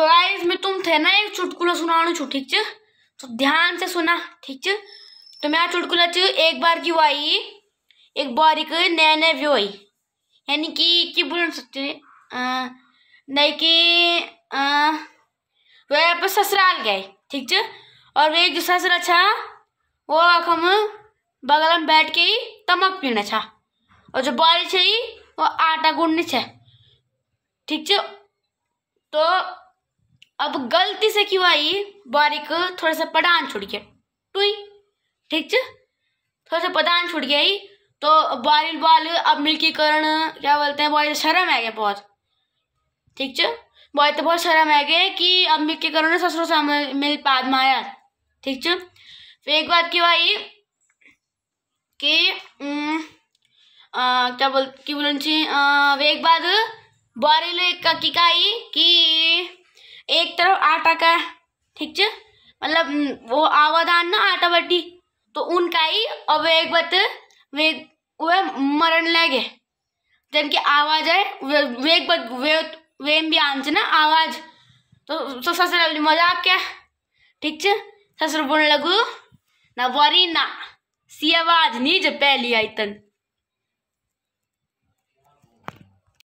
so guys मैं तुम थे ना एक चुटकुला सुनाणु छू ठीक छ तो ध्यान से सुना ठीक छ तो मैं चुटकुला छ एक बार की वाई एक बार एक नए नए व्यू आई यानी कि की बोल सकते नहीं कि वह वापस ससुराल गए ठीक छ और वे जो ससुरा छा वो हम बगल में बैठ के ही तमक पीना छा और जो बारी छे वो आटा गूंढनी छे ठीक छ तो अब गलती से क्यों आई बारीक थोड़ा सा पढ़ान छुट गया टुई ठीक च थोड़ा सा पढ़ान छुट गया ही तो बारिल बाल अब मिल्की करण क्या बोलते हैं बॉय तो शर्म आ गया बहुत ठीक च बॉय तो बहुत शर्म आ गया कि अब मिल्की करण ससुर से मिल पाद माया ठीक च फिर तो एक बात क्यों आई कि क्या बोल कि बोल एक बात बारिल का आई कि आटा का ठीक है मतलब वो आवादान ना आटा बटी तो उनका ही अब एक बत वे वे मरण लगे जन की आवाज है वे वे एक बत वे वे भी आंच ना आवाज तो तो ससुर मजाक क्या ठीक है ससुर बोलने लगू ना वरी ना सी आवाज नीज पहली आई तन